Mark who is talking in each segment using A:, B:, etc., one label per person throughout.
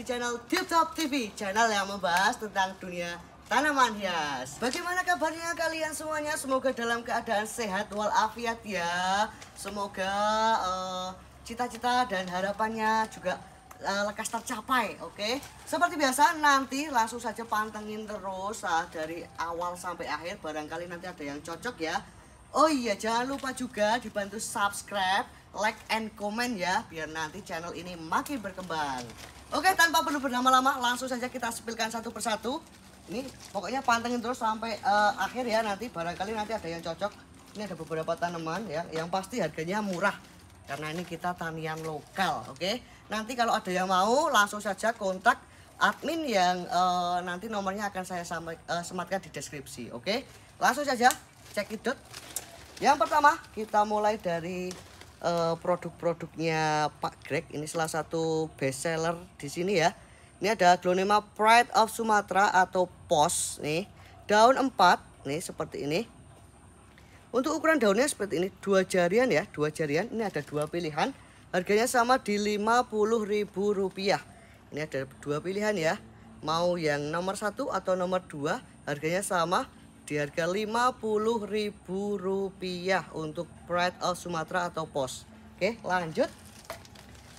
A: di channel Tip Top TV Channel yang membahas tentang dunia tanaman hias Bagaimana kabarnya kalian semuanya? Semoga dalam keadaan sehat walafiat ya Semoga eh, cita-cita uh, dan harapannya juga uh, lekas tercapai oke okay? Seperti biasa nanti langsung saja pantengin terus uh, Dari awal sampai akhir barangkali nanti ada yang cocok ya Oh iya jangan lupa juga dibantu subscribe like and comment ya biar nanti channel ini makin berkembang. Oke, tanpa perlu berlama-lama, langsung saja kita sepilkan satu persatu. Ini pokoknya pantengin terus sampai uh, akhir ya nanti barangkali nanti ada yang cocok. Ini ada beberapa tanaman ya, yang pasti harganya murah karena ini kita tanian lokal, oke. Nanti kalau ada yang mau langsung saja kontak admin yang uh, nanti nomornya akan saya sama, uh, eh, sematkan di deskripsi, oke. Okay? Langsung saja cekidot. Yang pertama kita mulai dari Eh, produk-produknya Pak Greg. Ini salah satu best seller di sini ya. Ini ada glonema Pride of Sumatra atau POS nih. Daun 4 nih seperti ini. Untuk ukuran daunnya seperti ini, dua jarian ya, dua jarian. Ini ada dua pilihan. Harganya sama di Rp50.000. Ini ada dua pilihan ya. Mau yang nomor satu atau nomor dua, harganya sama di harga Rp50.000 untuk Pride of Sumatera atau pos. Oke, lanjut.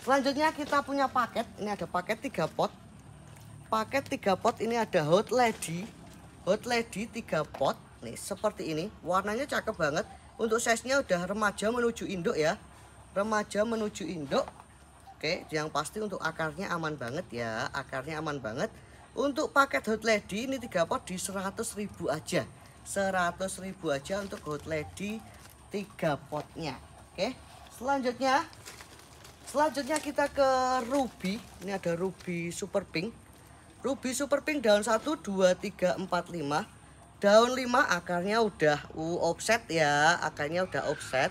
A: Selanjutnya kita punya paket. Ini ada paket 3 pot. Paket 3 pot ini ada Hot Lady. Hot Lady 3 pot. Nih, seperti ini. Warnanya cakep banget. Untuk size-nya udah remaja menuju induk ya. Remaja menuju induk. Oke, yang pasti untuk akarnya aman banget ya. Akarnya aman banget. Untuk paket Hot Lady ini 3 pot di 100.000 aja. 100 ribu aja untuk hot lady 3 potnya oke selanjutnya selanjutnya kita ke ruby ini ada ruby super pink ruby super pink daun 1 2 3 4 5 daun 5 akarnya udah uh, offset ya akarnya udah offset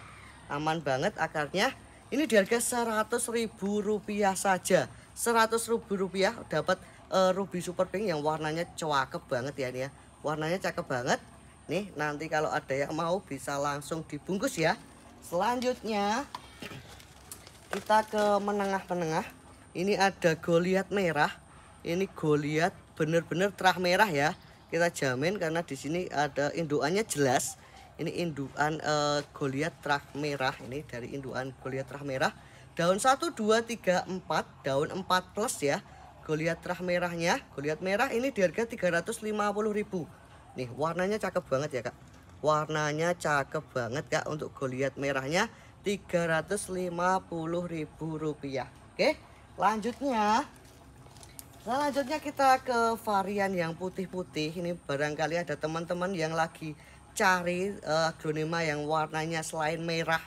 A: aman banget akarnya ini di harga 100 ribu rupiah saja 100 ribu rupiah dapat uh, ruby super pink yang warnanya cakep banget ya ini ya warnanya cakep banget nih nanti kalau ada yang mau bisa langsung dibungkus ya selanjutnya kita ke menengah-menengah ini ada goliat merah ini goliat bener-bener terah merah ya kita jamin karena di sini ada induannya jelas ini induan e, goliat terah merah ini dari induan goliat terah merah daun 1 2 3 4 daun 4 plus ya goliat terah merahnya goliat merah ini di harga 350 ribu nih warnanya cakep banget ya kak warnanya cakep banget kak untuk goliat merahnya rp rupiah. oke lanjutnya selanjutnya kita ke varian yang putih-putih ini barangkali ada teman-teman yang lagi cari uh, eh, agronema yang warnanya selain merah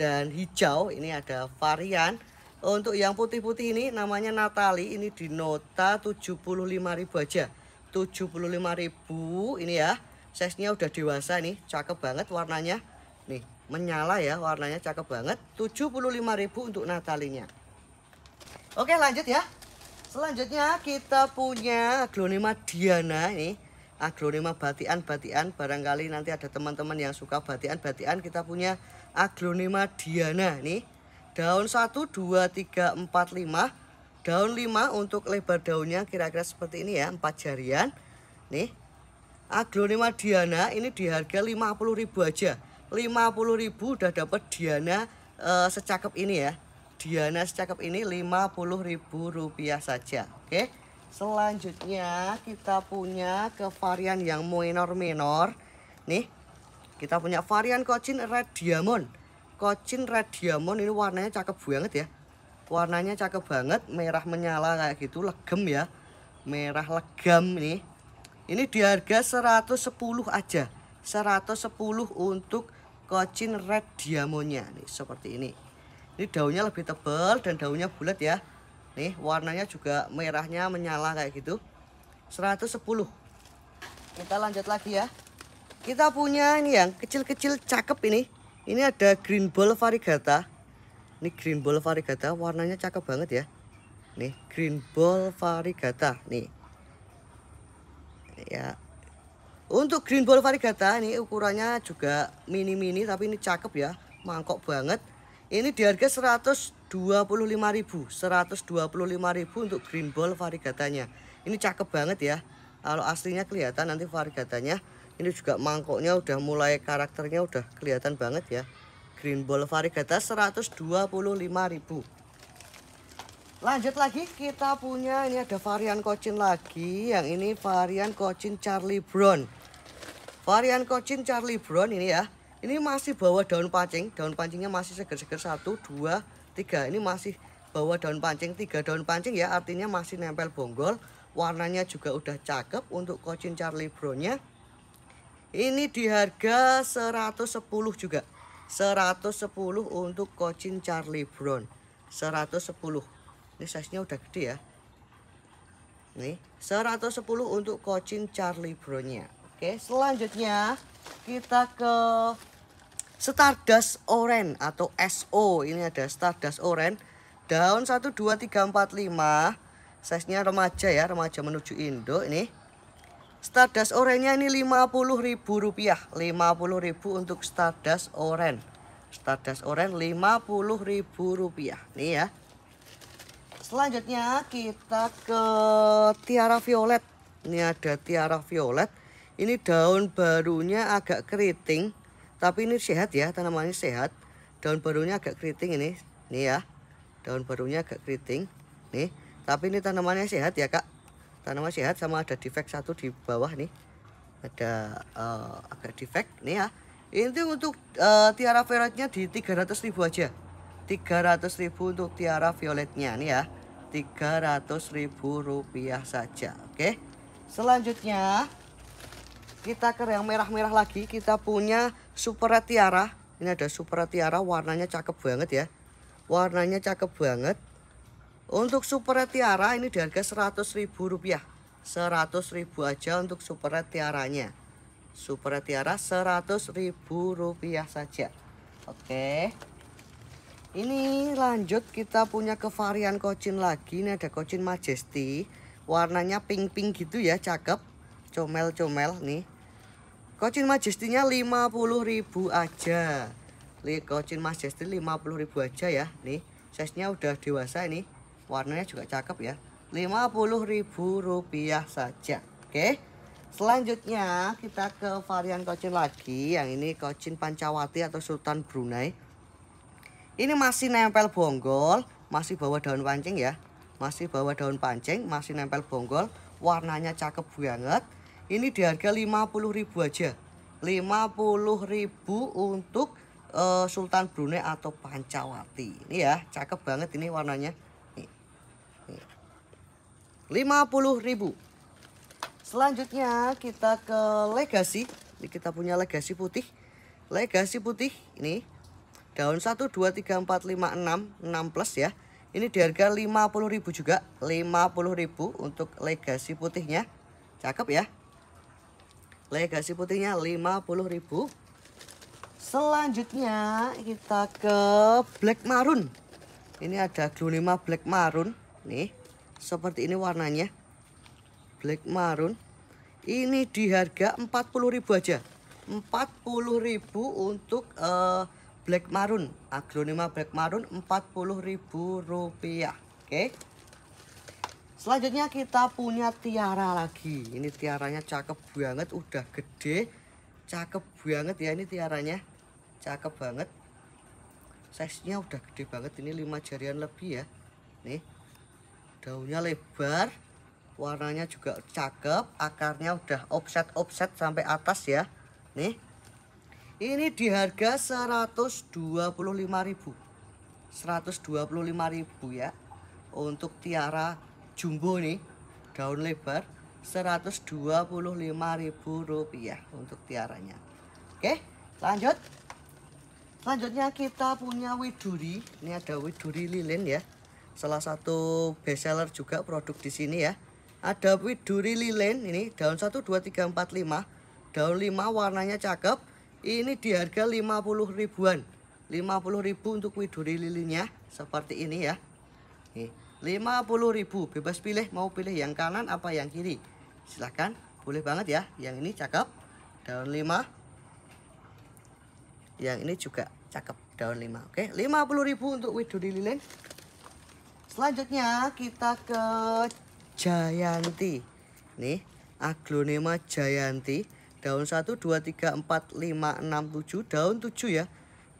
A: dan hijau ini ada varian untuk yang putih-putih ini namanya Natali ini di nota 75 ribu aja 75.000 ini ya. Size-nya udah dewasa nih, cakep banget warnanya. Nih, menyala ya warnanya cakep banget. 75.000 untuk Natalinya. Oke, lanjut ya. Selanjutnya kita punya aglonema Diana ini. Aglonema batian-batian barangkali nanti ada teman-teman yang suka batian-batian kita punya aglonema Diana nih. Daun 1 2 3 4 5 Daun 5 untuk lebar daunnya kira-kira seperti ini ya, 4 jarian. Nih. Aglonema Diana ini di harga 50.000 aja. 50.000 udah dapat Diana e, secakep ini ya. Diana secakep ini rp rupiah saja. Oke. Selanjutnya kita punya ke varian yang minor-minor. Nih. Kita punya varian Cochin Red Diamond. Cochin Red Diamond ini warnanya cakep banget ya warnanya cakep banget merah menyala kayak gitu legem ya merah legam nih ini di harga 110 aja 110 untuk kocin red diamonya nih seperti ini ini daunnya lebih tebal dan daunnya bulat ya nih warnanya juga merahnya menyala kayak gitu 110 kita lanjut lagi ya kita punya ini yang kecil-kecil cakep ini ini ada green ball varigata ini green ball varigata, warnanya cakep banget ya. Nih, green ball varigata, nih. Ya. Untuk green ball varigata ini ukurannya juga mini-mini tapi ini cakep ya, mangkok banget. Ini di harga 125.000, 125.000 untuk green ball varigatanya. Ini cakep banget ya. Kalau aslinya kelihatan nanti varigatanya, Ini juga mangkoknya udah mulai karakternya udah kelihatan banget ya green ball variegatas 125.000 lanjut lagi kita punya ini ada varian kocin lagi yang ini varian kocin Charlie Brown varian kocin Charlie Brown ini ya ini masih bawa daun pancing daun pancingnya masih seger-seger 1 2 3. ini masih bawa daun pancing 3 daun pancing ya artinya masih nempel bonggol warnanya juga udah cakep untuk kocin Charlie Brownnya. ini di harga 110 juga 110 untuk coaching Charlie Brown 110 ini size nya udah gede ya nih 110 untuk coaching Charlie Brown nya oke selanjutnya kita ke Stardust Orange atau SO ini ada Stardust Orange daun satu dua tiga empat lima size nya remaja ya remaja menuju Indo ini Stardust orennya ini Rp50.000 Rp50.000 untuk Stardust oren Stardust oren Rp50.000 Nih ya Selanjutnya kita ke tiara violet Ini ada tiara violet Ini daun barunya agak keriting Tapi ini sehat ya tanamannya sehat Daun barunya agak keriting ini Nih ya Daun barunya agak keriting Nih Tapi ini tanamannya sehat ya kak tanaman sehat sama ada defect satu di bawah nih ada uh, agak defect nih ya ini untuk uh, tiara violetnya di 300 ribu aja 300 ribu untuk tiara violetnya nih ya 300 ribu rupiah saja oke okay? selanjutnya kita ke yang merah-merah lagi kita punya super tiara ini ada super tiara warnanya cakep banget ya warnanya cakep banget untuk super tiara ini di harga Rp100.000. Rp100.000 aja untuk super tiaranya. Super tiara Rp100.000 saja. Oke. Ini lanjut kita punya ke varian kocin lagi. Ini ada kocin majesty. Warnanya pink-pink gitu ya, cakep. Comel-comel nih. Kocin majestinya 50.000 aja. Kocin rp 50.000 aja ya. Nih, size-nya udah dewasa ini warnanya juga cakep ya Rp50.000 saja oke selanjutnya kita ke varian kocin lagi yang ini kocin pancawati atau sultan brunei ini masih nempel bonggol masih bawa daun pancing ya masih bawa daun pancing masih nempel bonggol warnanya cakep banget ini di harga 50.000 aja 50.000 untuk eh, Sultan Brunei atau Pancawati. Ini ya, cakep banget ini warnanya. 50.000. Selanjutnya kita ke legasi. Ini kita punya legasi putih. Legasi putih ini daun 1 2 3 4 5 6 6 plus ya. Ini di harga 50.000 juga. 50.000 untuk legasi putihnya. Cakep ya. Legasi putihnya 50.000. Selanjutnya kita ke black maroon. Ini ada glunema black maroon nih seperti ini warnanya. Black maroon. Ini di harga 40.000 aja. 40.000 untuk uh, black maroon. Aglonema black maroon 40.000 rupiah. Oke. Okay. Selanjutnya kita punya tiara lagi. Ini tiaranya cakep banget, udah gede. Cakep banget ya ini tiaranya. Cakep banget. Size-nya udah gede banget. Ini 5 jarian lebih ya. Nih daunnya lebar warnanya juga cakep akarnya udah offset-offset sampai atas ya nih ini di harga 125.000 125.000 ya untuk tiara jumbo nih daun lebar 125.000 rupiah untuk tiaranya oke lanjut selanjutnya kita punya widuri ini ada widuri lilin ya salah satu best seller juga produk di sini ya. Ada Widuri Lilin ini daun 1 2 3 4 5. Daun 5 warnanya cakep. Ini di harga 50 ribuan. 50 ribu untuk Widuri lilinnya seperti ini ya. Nih, 50 ribu bebas pilih mau pilih yang kanan apa yang kiri. Silahkan boleh banget ya. Yang ini cakep daun 5. Yang ini juga cakep daun 5. Oke, 50 ribu untuk Widuri lilin. Selanjutnya kita ke Jayanti. Nih, aglonema Jayanti. Daun 1, 2, 3, 4, 5, 6, 7. Daun 7 ya.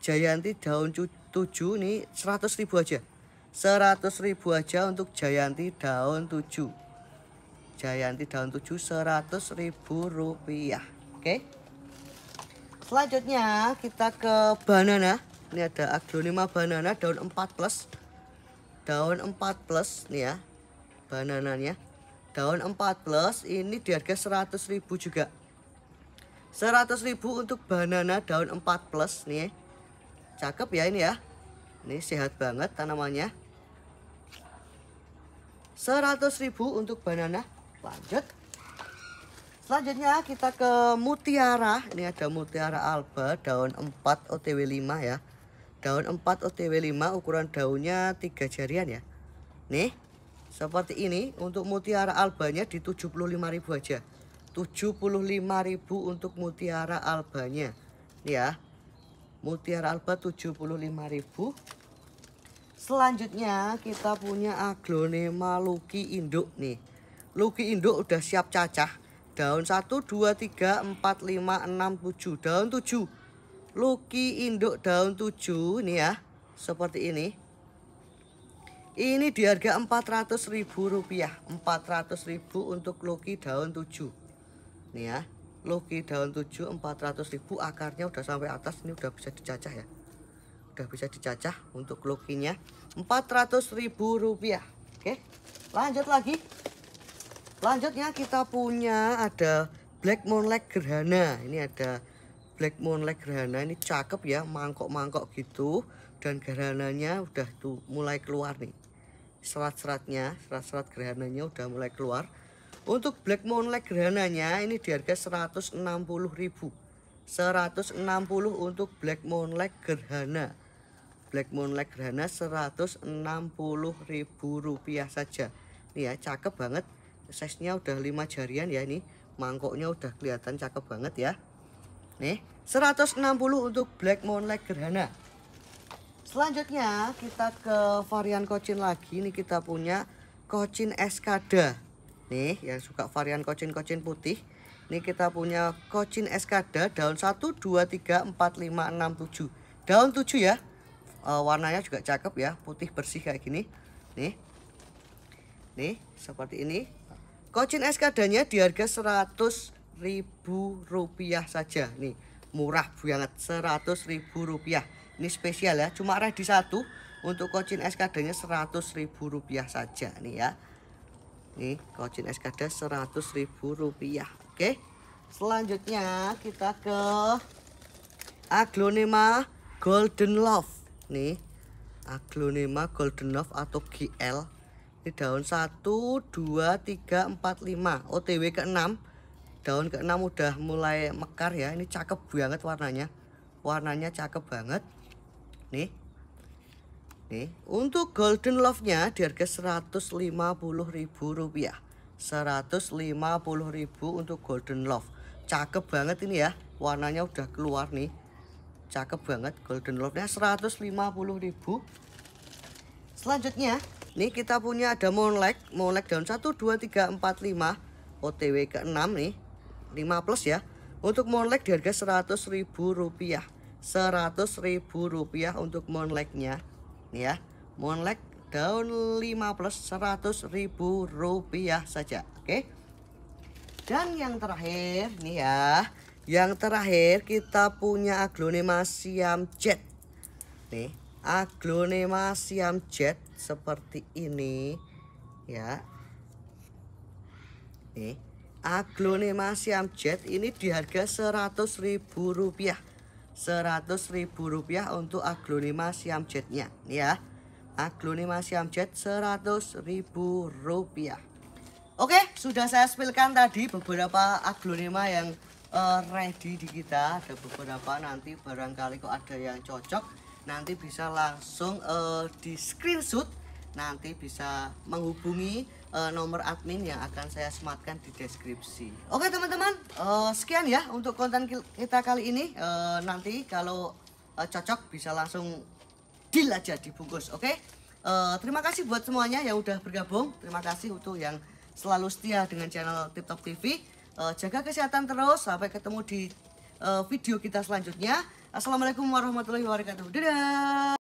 A: Jayanti daun 7 nih 100 ribu aja. 100 ribu aja untuk Jayanti daun 7. Jayanti daun 7 100 ribu rupiah. Oke. Selanjutnya kita ke banana. Ini ada aglonema banana daun 4 plus daun 4 plus nih ya banananya daun 4 plus ini di harga 100.000 juga 100.000 untuk banana daun 4 plus nih ya. cakep ya ini ya ini sehat banget tanamannya 100.000 untuk banana lanjut Selanjutnya kita ke mutiara. Ini ada mutiara alba daun 4 OTW 5 ya daun 4 OTW 5 ukuran daunnya 3 jarian ya nih seperti ini untuk mutiara albanya di 75.000 aja 75.000 untuk mutiara albanya ya mutiara alba 75.000 selanjutnya kita punya aglonema luki induk nih luki induk udah siap cacah daun 1 2 3 4 5 6 7 daun 7 Lucky induk daun 7 nih ya. Seperti ini. Ini di harga Rp400.000 Rp400.000 untuk Lucky daun 7. Nih ya. Lucky daun 7 Rp400.000 akarnya udah sampai atas ini udah bisa dicacah ya. Udah bisa dicacah untuk Lucky-nya Rp400.000 Oke. Lanjut lagi. Lanjutnya kita punya ada Black Moonlight Gerhana. Ini ada black moonlight gerhana ini cakep ya mangkok-mangkok gitu dan gerhananya udah tuh mulai keluar nih serat-seratnya serat-serat gerhananya udah mulai keluar untuk black moonlight gerhananya ini di harga 160.000 160 untuk black moonlight gerhana black moonlight gerhana 160.000 rupiah saja nih ya cakep banget size nya udah 5 jarian ya ini mangkoknya udah kelihatan cakep banget ya Nih, 160 untuk Black Moon Lake Gerhana. Selanjutnya kita ke varian kocin lagi. Ini kita punya kocin Eskada. Nih, yang suka varian kocin-kocin putih. Ini kita punya kocin Eskada daun 1 2 3 4 5 6 7. Daun 7 ya. E, warnanya juga cakep ya, putih bersih kayak gini. Nih. Nih, seperti ini. Kocin Eskadanya di harga 100 rupiah saja nih murah banget 100 ribu rupiah ini spesial ya cuma ready satu untuk kocin SKD nya 100 ribu rupiah saja nih ya nih kocin SKD 100 ribu rupiah oke selanjutnya kita ke aglonema golden love nih aglonema golden love atau GL ini daun 1 2 3 4 5 OTW ke 6 daun ke-6 udah mulai mekar ya ini cakep banget warnanya warnanya cakep banget nih nih untuk golden love nya di harga Rp150.000 Rp150.000 untuk golden love cakep banget ini ya warnanya udah keluar nih cakep banget golden love nya Rp150.000 selanjutnya nih kita punya ada moonlight moonlight daun 1 2 3 4 5 OTW ke-6 nih 5 plus ya untuk monlek di harga Rp100.000 Rp100.000 untuk monleknya nih ya monlek daun 5 plus Rp100.000 saja oke okay? dan yang terakhir nih ya yang terakhir kita punya aglonema siam jet nih aglonema siam jet seperti ini ya nih Aglonema Siam Jet ini di harga Rp100.000. Rp100.000 untuk aglonema Siam Jetnya, ya. Aglonema Siam Jet Rp100.000. Oke, sudah saya spilkan tadi beberapa aglonema yang uh, ready di kita. Ada beberapa nanti barangkali kok ada yang cocok, nanti bisa langsung uh, di screenshot nanti bisa menghubungi uh, nomor admin yang akan saya sematkan di deskripsi. Oke teman-teman, uh, sekian ya untuk konten kita kali ini. Uh, nanti kalau uh, cocok bisa langsung deal aja dibungkus, oke? Okay? Uh, terima kasih buat semuanya yang udah bergabung. Terima kasih untuk yang selalu setia dengan channel TikTok TV. Uh, jaga kesehatan terus. Sampai ketemu di uh, video kita selanjutnya. Assalamualaikum warahmatullahi wabarakatuh. Dadah.